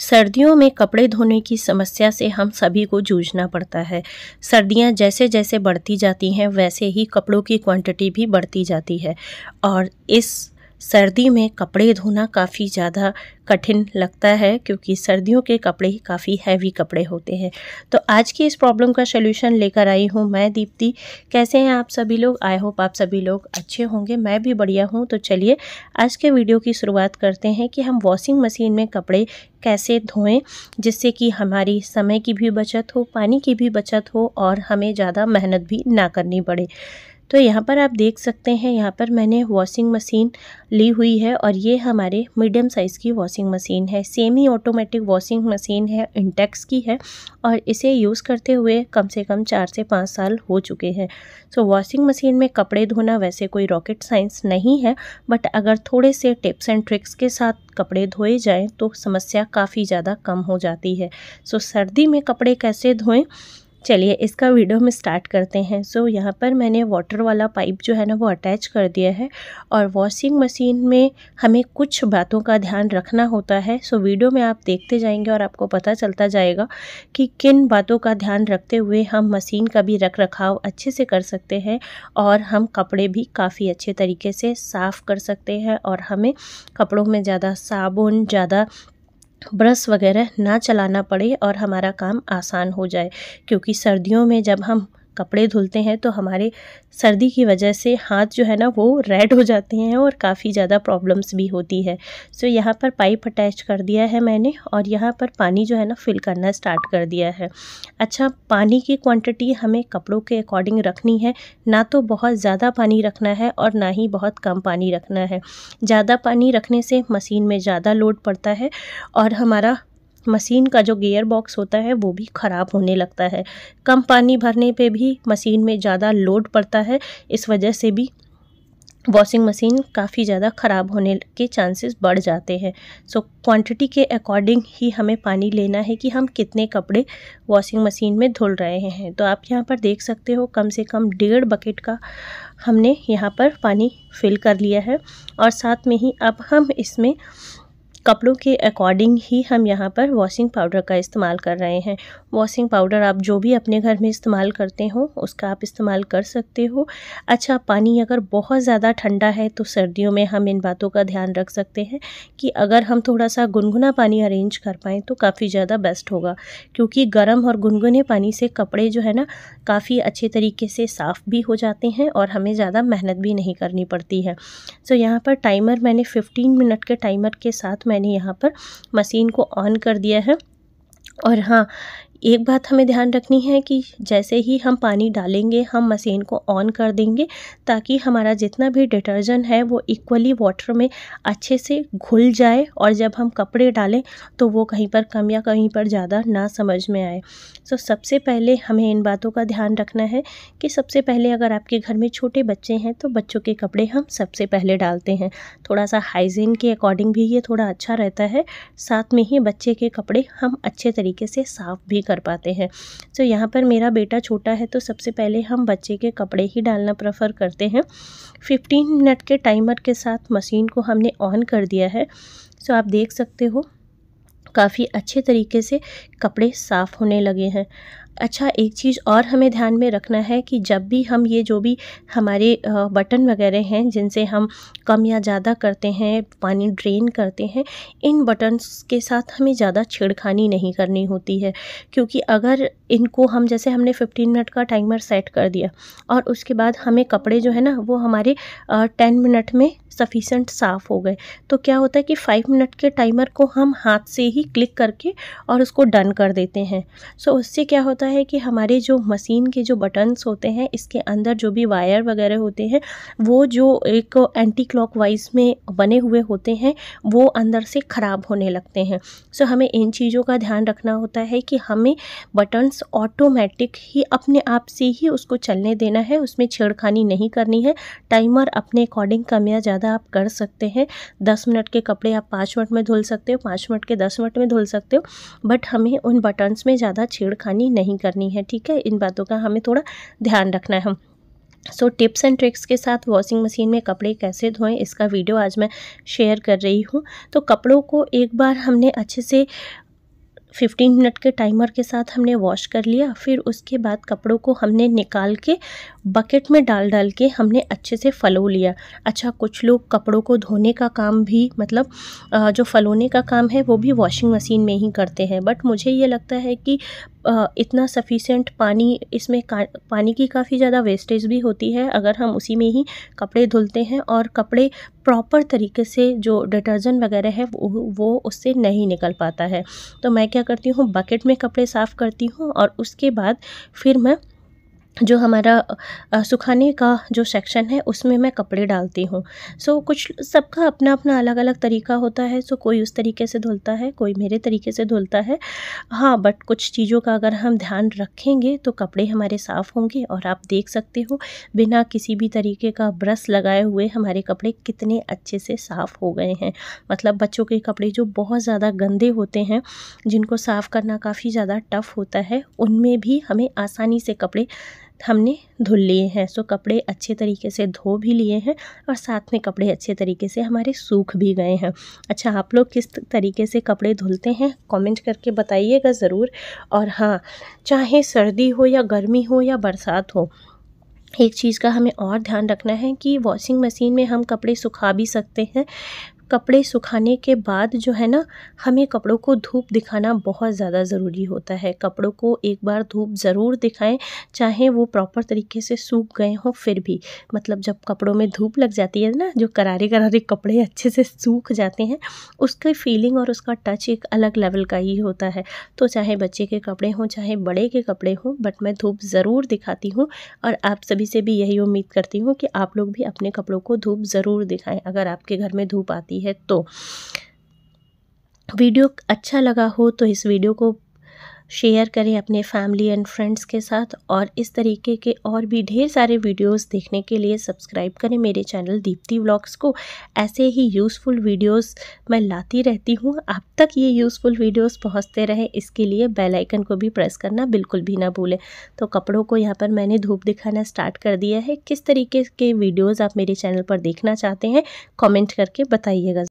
सर्दियों में कपड़े धोने की समस्या से हम सभी को जूझना पड़ता है सर्दियां जैसे जैसे बढ़ती जाती हैं वैसे ही कपड़ों की क्वांटिटी भी बढ़ती जाती है और इस सर्दी में कपड़े धोना काफ़ी ज़्यादा कठिन लगता है क्योंकि सर्दियों के कपड़े ही काफ़ी हैवी कपड़े होते हैं तो आज की इस प्रॉब्लम का सलूशन लेकर आई हूँ मैं दीप्ति कैसे हैं आप सभी लोग आई होप आप सभी लोग अच्छे होंगे मैं भी बढ़िया हूँ तो चलिए आज के वीडियो की शुरुआत करते हैं कि हम वॉशिंग मशीन में कपड़े कैसे धोएं जिससे कि हमारी समय की भी बचत हो पानी की भी बचत हो और हमें ज़्यादा मेहनत भी ना करनी पड़े तो यहाँ पर आप देख सकते हैं यहाँ पर मैंने वॉशिंग मशीन ली हुई है और ये हमारे मीडियम साइज़ की वॉशिंग मशीन है सेमी ऑटोमेटिक वॉशिंग मशीन है इंटेक्स की है और इसे यूज़ करते हुए कम से कम चार से पाँच साल हो चुके हैं सो वॉशिंग मशीन में कपड़े धोना वैसे कोई रॉकेट साइंस नहीं है बट अगर थोड़े से टिप्स एंड ट्रिक्स के साथ कपड़े धोए जाएँ तो समस्या काफ़ी ज़्यादा कम हो जाती है सो सर्दी में कपड़े कैसे धोएँ चलिए इसका वीडियो हम स्टार्ट करते हैं सो so, यहाँ पर मैंने वाटर वाला पाइप जो है ना वो अटैच कर दिया है और वॉशिंग मशीन में हमें कुछ बातों का ध्यान रखना होता है सो so, वीडियो में आप देखते जाएंगे और आपको पता चलता जाएगा कि किन बातों का ध्यान रखते हुए हम मशीन का भी रख रखाव अच्छे से कर सकते हैं और हम कपड़े भी काफ़ी अच्छे तरीके से साफ़ कर सकते हैं और हमें कपड़ों में ज़्यादा साबुन ज़्यादा तो ब्रश वगैरह ना चलाना पड़े और हमारा काम आसान हो जाए क्योंकि सर्दियों में जब हम कपड़े धुलते हैं तो हमारे सर्दी की वजह से हाथ जो है ना वो रेड हो जाते हैं और काफ़ी ज़्यादा प्रॉब्लम्स भी होती है सो so, यहाँ पर पाइप अटैच कर दिया है मैंने और यहाँ पर पानी जो है ना फिल करना स्टार्ट कर दिया है अच्छा पानी की क्वांटिटी हमें कपड़ों के अकॉर्डिंग रखनी है ना तो बहुत ज़्यादा पानी रखना है और ना ही बहुत कम पानी रखना है ज़्यादा पानी रखने से मशीन में ज़्यादा लोड पड़ता है और हमारा मशीन का जो गेयर बॉक्स होता है वो भी ख़राब होने लगता है कम पानी भरने पे भी मशीन में ज़्यादा लोड पड़ता है इस वजह से भी वॉशिंग मशीन काफ़ी ज़्यादा ख़राब होने के चांसेस बढ़ जाते हैं सो so, क्वांटिटी के अकॉर्डिंग ही हमें पानी लेना है कि हम कितने कपड़े वॉशिंग मशीन में धुल रहे हैं तो आप यहाँ पर देख सकते हो कम से कम डेढ़ बकेट का हमने यहाँ पर पानी फिल कर लिया है और साथ में ही अब हम इसमें कपड़ों के अकॉर्डिंग ही हम यहाँ पर वॉशिंग पाउडर का इस्तेमाल कर रहे हैं वॉशिंग पाउडर आप जो भी अपने घर में इस्तेमाल करते हो उसका आप इस्तेमाल कर सकते हो अच्छा पानी अगर बहुत ज़्यादा ठंडा है तो सर्दियों में हम इन बातों का ध्यान रख सकते हैं कि अगर हम थोड़ा सा गुनगुना पानी अरेंज कर पाएँ तो काफ़ी ज़्यादा बेस्ट होगा क्योंकि गर्म और गुनगुने पानी से कपड़े जो है ना काफ़ी अच्छे तरीके से साफ़ भी हो जाते हैं और हमें ज़्यादा मेहनत भी नहीं करनी पड़ती है सो so, यहाँ पर टाइमर मैंने फिफ्टीन मिनट के टाइमर के साथ मैं मैंने यहाँ पर मशीन को ऑन कर दिया है और हाँ एक बात हमें ध्यान रखनी है कि जैसे ही हम पानी डालेंगे हम मशीन को ऑन कर देंगे ताकि हमारा जितना भी डिटर्जेंट है वो इक्वली वाटर में अच्छे से घुल जाए और जब हम कपड़े डालें तो वो कहीं पर कम या कहीं पर ज़्यादा ना समझ में आए सो so, सबसे पहले हमें इन बातों का ध्यान रखना है कि सबसे पहले अगर आपके घर में छोटे बच्चे हैं तो बच्चों के कपड़े हम सबसे पहले डालते हैं थोड़ा सा हाइजीन के अकॉर्डिंग भी ये थोड़ा अच्छा रहता है साथ में ही बच्चे के कपड़े हम अच्छे तरीके से साफ़ भी कर पाते हैं सो so, यहाँ पर मेरा बेटा छोटा है तो सबसे पहले हम बच्चे के कपड़े ही डालना प्रेफर करते हैं 15 मिनट के टाइमर के साथ मशीन को हमने ऑन कर दिया है सो so, आप देख सकते हो काफ़ी अच्छे तरीके से कपड़े साफ़ होने लगे हैं अच्छा एक चीज़ और हमें ध्यान में रखना है कि जब भी हम ये जो भी हमारे बटन वगैरह हैं जिनसे हम कम या ज़्यादा करते हैं पानी ड्रेन करते हैं इन बटन्स के साथ हमें ज़्यादा छेड़खानी नहीं करनी होती है क्योंकि अगर इनको हम जैसे हमने फिफ्टीन मिनट का टाइमर सेट कर दिया और उसके बाद हमें कपड़े जो है ना वो हमारे टेन मिनट में सफिशेंट साफ़ हो गए तो क्या होता है कि फ़ाइव मिनट के टाइमर को हम हाथ से ही क्लिक करके और उसको डन कर देते हैं सो so, उससे क्या होता है है कि हमारे जो मशीन के जो बटन्स होते हैं इसके अंदर जो भी वायर वगैरह होते हैं वो जो एक एंटी क्लॉक वाइज में बने हुए होते हैं वो अंदर से ख़राब होने लगते हैं सो हमें इन चीज़ों का ध्यान रखना होता है कि हमें बटन्स ऑटोमेटिक ही अपने आप से ही उसको चलने देना है उसमें छेड़खानी नहीं करनी है टाइमर अपने अकॉर्डिंग कम या ज़्यादा आप कर सकते हैं दस मिनट के कपड़े आप पाँच मिनट में धुल सकते हो पाँच मिनट के दस मिनट में धुल सकते हो बट हमें उन बटन्स में ज़्यादा छेड़खानी नहीं नहीं करनी है ठीक है इन बातों का हमें थोड़ा ध्यान रखना है सो टिप्स एंड ट्रिक्स के साथ वॉशिंग मशीन में कपड़े कैसे धोएं इसका वीडियो आज मैं शेयर कर रही हूँ तो कपड़ों को एक बार हमने अच्छे से 15 मिनट के टाइमर के साथ हमने वॉश कर लिया फिर उसके बाद कपड़ों को हमने निकाल के बकेट में डाल डाल के हमने अच्छे से फलो लिया अच्छा कुछ लोग कपड़ों को धोने का काम भी मतलब जो फलोने का काम है वो भी वॉशिंग मशीन में ही करते हैं बट मुझे ये लगता है कि इतना सफिशेंट पानी इसमें पानी की काफ़ी ज़्यादा वेस्टेज भी होती है अगर हम उसी में ही कपड़े धुलते हैं और कपड़े प्रॉपर तरीके से जो डिटर्जेंट वगैरह है वो वो उससे नहीं निकल पाता है तो मैं क्या करती हूँ बकेट में कपड़े साफ़ करती हूँ और उसके बाद फिर मैं जो हमारा सुखाने का जो सेक्शन है उसमें मैं कपड़े डालती हूँ सो so, कुछ सबका अपना अपना अलग अलग तरीका होता है सो so, कोई उस तरीके से धुलता है कोई मेरे तरीके से धुलता है हाँ बट कुछ चीज़ों का अगर हम ध्यान रखेंगे तो कपड़े हमारे साफ़ होंगे और आप देख सकते हो बिना किसी भी तरीके का ब्रश लगाए हुए हमारे कपड़े कितने अच्छे से साफ़ हो गए हैं मतलब बच्चों के कपड़े जो बहुत ज़्यादा गंदे होते हैं जिनको साफ़ करना काफ़ी ज़्यादा टफ़ होता है उनमें भी हमें आसानी से कपड़े हमने धुल लिए हैं सो कपड़े अच्छे तरीके से धो भी लिए हैं और साथ में कपड़े अच्छे तरीके से हमारे सूख भी गए हैं अच्छा आप लोग किस तरीके से कपड़े धुलते हैं कमेंट करके बताइएगा ज़रूर और हाँ चाहे सर्दी हो या गर्मी हो या बरसात हो एक चीज़ का हमें और ध्यान रखना है कि वॉशिंग मशीन में हम कपड़े सुखा भी सकते हैं कपड़े सुखाने के बाद जो है ना हमें कपड़ों को धूप दिखाना बहुत ज़्यादा ज़रूरी होता है कपड़ों को एक बार धूप ज़रूर दिखाएं चाहे वो प्रॉपर तरीके से सूख गए हों फिर भी मतलब जब कपड़ों में धूप लग जाती है ना जो करारे करारे कपड़े अच्छे से सूख जाते हैं उसकी फीलिंग और उसका टच एक अलग लेवल का ही होता है तो चाहे बच्चे के कपड़े हों चाहे बड़े के कपड़े हों बट मैं धूप ज़रूर दिखाती हूँ और आप सभी से भी यही उम्मीद करती हूँ कि आप लोग भी अपने कपड़ों को धूप ज़रूर दिखाएँ अगर आपके घर में धूप आती है तो वीडियो अच्छा लगा हो तो इस वीडियो को शेयर करें अपने फैमिली एंड फ्रेंड्स के साथ और इस तरीके के और भी ढेर सारे वीडियोस देखने के लिए सब्सक्राइब करें मेरे चैनल दीप्ति व्लॉग्स को ऐसे ही यूज़फुल वीडियोस मैं लाती रहती हूँ अब तक ये यूज़फुल वीडियोस पहुँचते रहे इसके लिए बेल आइकन को भी प्रेस करना बिल्कुल भी ना भूलें तो कपड़ों को यहाँ पर मैंने धूप दिखाना स्टार्ट कर दिया है किस तरीके के वीडियोज़ आप मेरे चैनल पर देखना चाहते हैं कॉमेंट करके बताइएगा